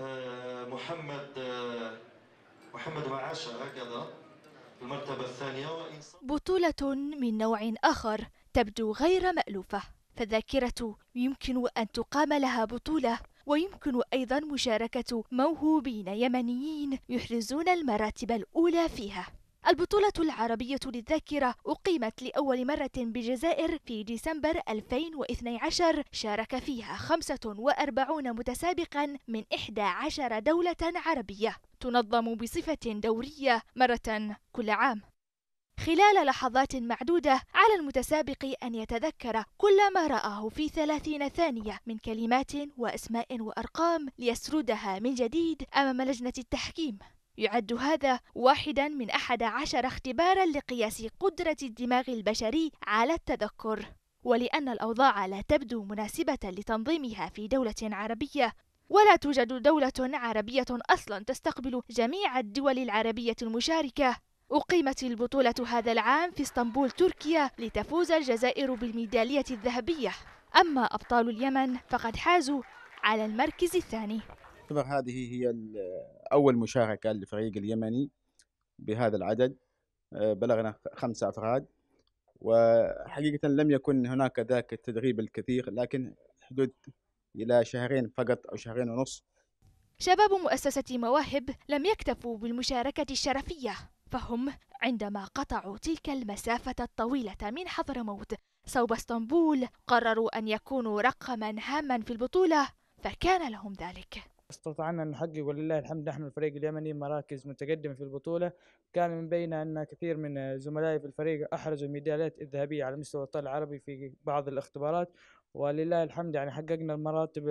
آه، محمد آه، محمد معاشة هكذا المرتبة الثانية بطولة من نوع آخر تبدو غير مألوفة فالذاكرة يمكن أن تقام لها بطولة ويمكن أيضا مشاركة موهوبين يمنيين يحرزون المراتب الأولى فيها البطولة العربية للذاكرة أقيمت لأول مرة بالجزائر في ديسمبر 2012 شارك فيها 45 متسابقا من 11 دولة عربية تنظم بصفة دورية مرة كل عام خلال لحظات معدودة على المتسابق أن يتذكر كل ما رآه في ثلاثين ثانية من كلمات وأسماء وأرقام ليسردها من جديد أمام لجنة التحكيم يعد هذا واحدا من أحد عشر اختبارا لقياس قدرة الدماغ البشري على التذكر ولأن الأوضاع لا تبدو مناسبة لتنظيمها في دولة عربية ولا توجد دولة عربية أصلا تستقبل جميع الدول العربية المشاركة أقيمت البطولة هذا العام في اسطنبول تركيا لتفوز الجزائر بالميدالية الذهبية أما أبطال اليمن فقد حازوا على المركز الثاني تعتبر هذه هي أول مشاركة للفريق اليمني بهذا العدد آه، بلغنا خمسة أفراد وحقيقة لم يكن هناك ذاك التدريب الكثير لكن حدود إلى شهرين فقط أو شهرين ونص شباب مؤسسة مواهب لم يكتفوا بالمشاركة الشرفية فهم عندما قطعوا تلك المسافة الطويلة من حضرموت صوب اسطنبول قرروا أن يكونوا رقما هاما في البطولة فكان لهم ذلك استطعنا أن نحقق ولله الحمد نحن الفريق اليمني مراكز متقدمة في البطولة كان من بين أن كثير من زملائي في الفريق أحرزوا الميداليات الذهبية على مستوى الوطن العربي في بعض الاختبارات ولله الحمد يعني حققنا المراتب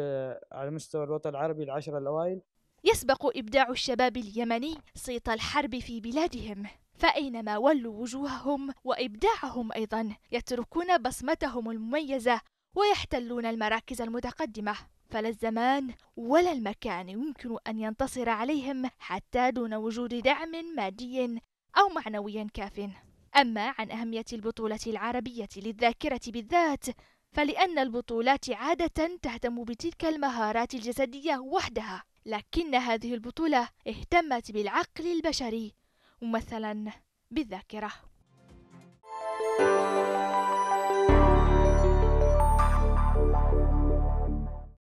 على مستوى الوطن العربي العشرة الأوائل يسبق إبداع الشباب اليمني صيت الحرب في بلادهم فأينما ولوا وجوههم وإبداعهم أيضا يتركون بصمتهم المميزة ويحتلون المراكز المتقدمة فلا الزمان ولا المكان يمكن أن ينتصر عليهم حتى دون وجود دعم مادي أو معنوي كاف أما عن أهمية البطولة العربية للذاكرة بالذات فلأن البطولات عادة تهتم بتلك المهارات الجسدية وحدها لكن هذه البطولة اهتمت بالعقل البشري ممثلا بالذاكرة